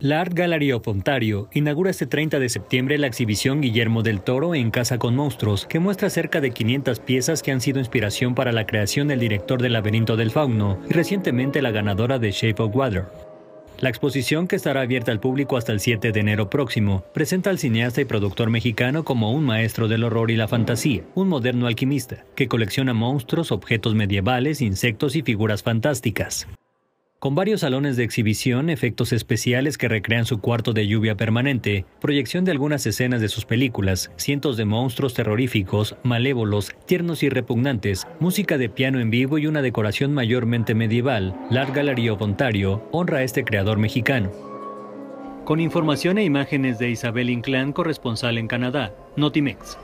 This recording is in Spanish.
La Art Gallery of Ontario inaugura este 30 de septiembre la exhibición Guillermo del Toro en Casa con Monstruos, que muestra cerca de 500 piezas que han sido inspiración para la creación del director del Laberinto del Fauno y recientemente la ganadora de Shape of Water. La exposición, que estará abierta al público hasta el 7 de enero próximo, presenta al cineasta y productor mexicano como un maestro del horror y la fantasía, un moderno alquimista, que colecciona monstruos, objetos medievales, insectos y figuras fantásticas. Con varios salones de exhibición, efectos especiales que recrean su cuarto de lluvia permanente, proyección de algunas escenas de sus películas, cientos de monstruos terroríficos, malévolos, tiernos y repugnantes, música de piano en vivo y una decoración mayormente medieval, La Gallery of Ontario honra a este creador mexicano. Con información e imágenes de Isabel Inclán, corresponsal en Canadá, Notimex.